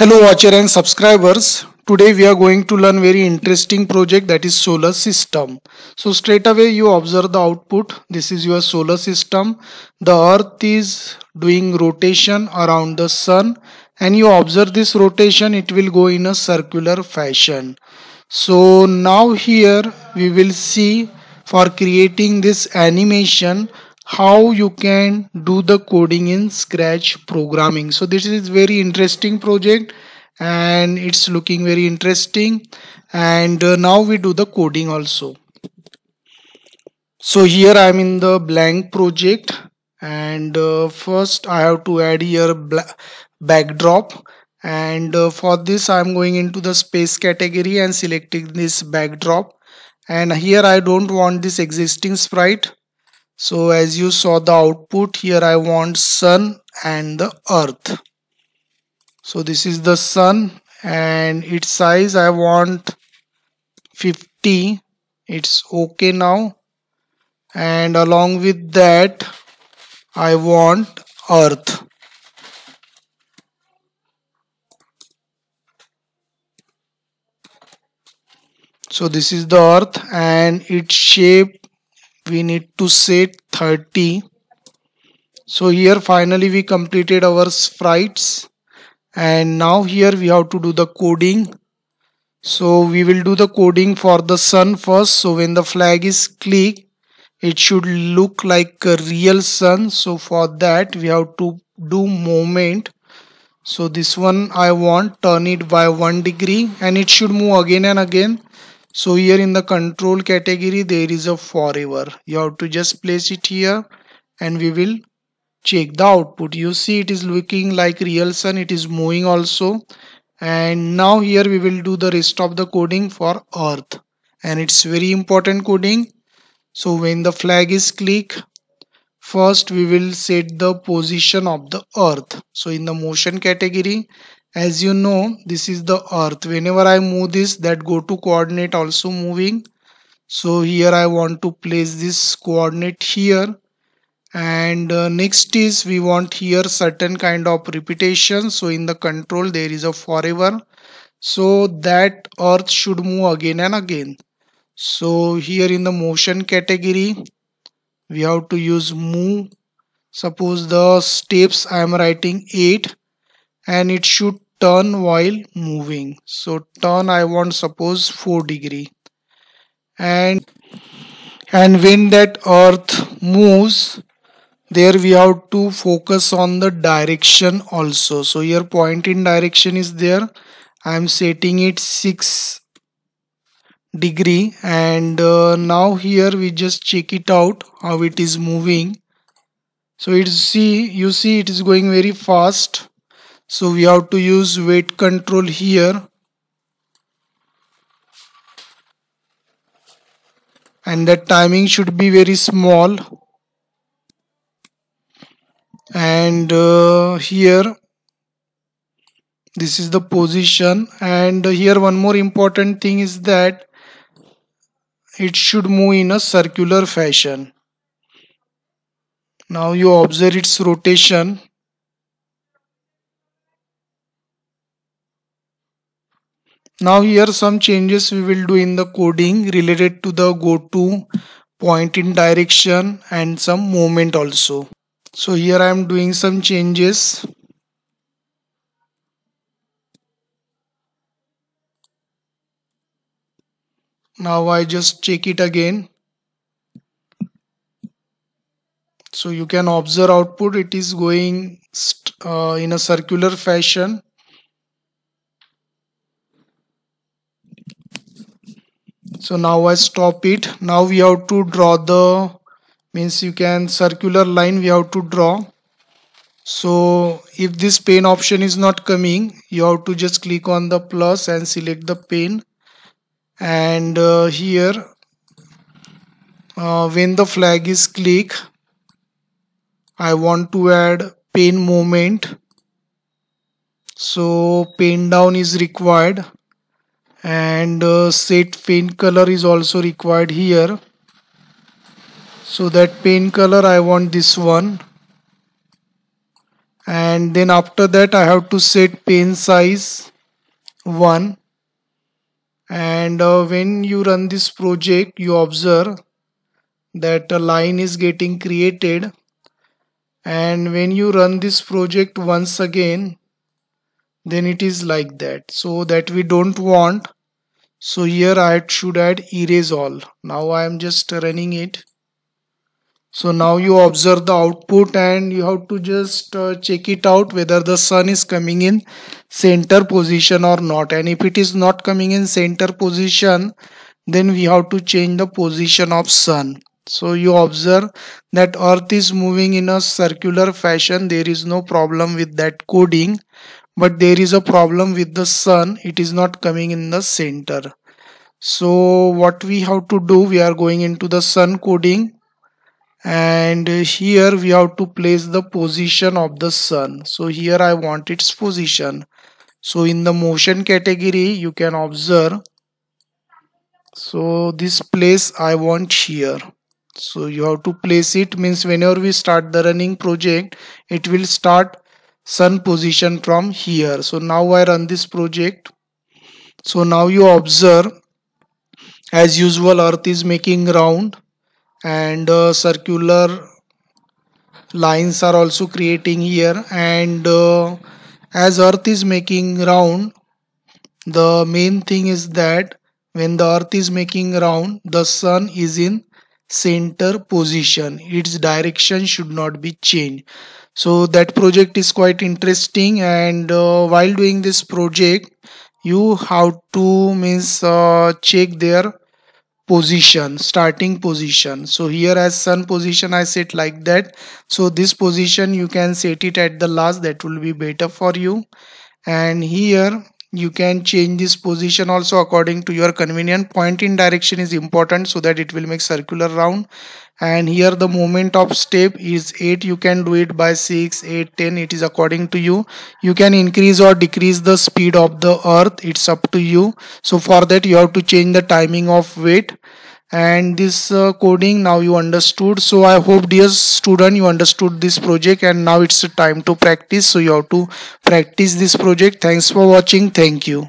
Hello watcher and subscribers. Today we are going to learn very interesting project that is solar system. So straight away you observe the output. This is your solar system. The earth is doing rotation around the sun and you observe this rotation it will go in a circular fashion. So now here we will see for creating this animation how you can do the coding in scratch programming so this is very interesting project and it's looking very interesting and uh, now we do the coding also so here i'm in the blank project and uh, first i have to add here backdrop and uh, for this i'm going into the space category and selecting this backdrop and here i don't want this existing sprite so as you saw the output here I want Sun and the earth so this is the Sun and its size I want 50 it's okay now and along with that I want earth so this is the earth and its shape we need to set 30 so here finally we completed our sprites and now here we have to do the coding so we will do the coding for the sun first so when the flag is clicked it should look like a real sun so for that we have to do moment so this one I want turn it by 1 degree and it should move again and again so here in the control category there is a forever you have to just place it here and we will check the output you see it is looking like real sun it is moving also and now here we will do the rest of the coding for earth and it's very important coding so when the flag is click first we will set the position of the earth so in the motion category as you know this is the earth whenever I move this that go to coordinate also moving so here I want to place this coordinate here and uh, next is we want here certain kind of repetition so in the control there is a forever so that earth should move again and again so here in the motion category we have to use move suppose the steps I am writing 8 and it should turn while moving so turn I want suppose 4 degree and and when that earth moves there we have to focus on the direction also so your point in direction is there I am setting it 6 degree and uh, now here we just check it out how it is moving so it's see you see it is going very fast so we have to use weight control here and the timing should be very small and uh, here this is the position and here one more important thing is that it should move in a circular fashion now you observe its rotation Now here some changes we will do in the coding related to the go to point in direction and some moment also. So here I am doing some changes. Now I just check it again. So you can observe output it is going uh, in a circular fashion so now I stop it now we have to draw the means you can circular line we have to draw so if this pane option is not coming you have to just click on the plus and select the pane and uh, here uh, when the flag is click I want to add pane moment so pane down is required and uh, set paint color is also required here so that paint color I want this one and then after that I have to set paint size 1 and uh, when you run this project you observe that a line is getting created and when you run this project once again then it is like that so that we don't want so here I should add erase all now I am just running it so now you observe the output and you have to just uh, check it out whether the sun is coming in center position or not and if it is not coming in center position then we have to change the position of sun so you observe that earth is moving in a circular fashion there is no problem with that coding but there is a problem with the sun it is not coming in the center so what we have to do we are going into the sun coding and here we have to place the position of the sun so here i want its position so in the motion category you can observe so this place i want here so you have to place it means whenever we start the running project it will start sun position from here so now I run this project so now you observe as usual earth is making round and uh, circular lines are also creating here and uh, as earth is making round the main thing is that when the earth is making round the sun is in center position its direction should not be changed so that project is quite interesting and uh, while doing this project you have to means uh, check their position starting position so here as sun position i set like that so this position you can set it at the last that will be better for you and here you can change this position also according to your convenient point in direction is important so that it will make circular round and here the movement of step is 8 you can do it by 6 8 10 it is according to you you can increase or decrease the speed of the earth it's up to you so for that you have to change the timing of weight and this uh, coding now you understood so i hope dear student you understood this project and now it's time to practice so you have to practice this project thanks for watching thank you